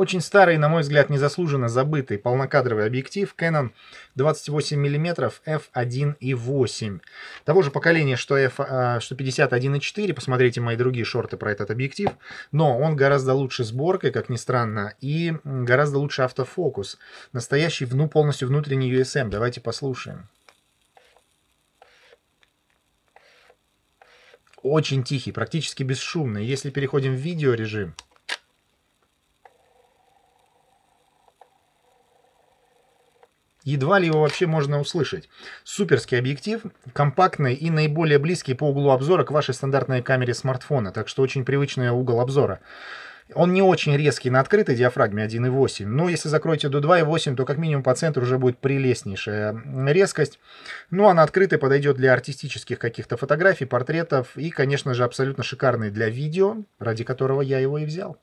Очень старый, на мой взгляд, незаслуженно забытый полнокадровый объектив Canon 28 мм f1.8. Того же поколения, что, f, а, что 51.4. Посмотрите мои другие шорты про этот объектив. Но он гораздо лучше сборкой, как ни странно, и гораздо лучше автофокус. Настоящий ну, полностью внутренний USM. Эм. Давайте послушаем. Очень тихий, практически бесшумный. Если переходим в видеорежим, режим едва ли его вообще можно услышать. Суперский объектив, компактный и наиболее близкий по углу обзора к вашей стандартной камере смартфона, так что очень привычный угол обзора. Он не очень резкий на открытой диафрагме 1.8, но если закроете до 2.8, то как минимум по центру уже будет прелестнейшая резкость. Ну а на открытой подойдет для артистических каких-то фотографий, портретов и, конечно же, абсолютно шикарный для видео, ради которого я его и взял.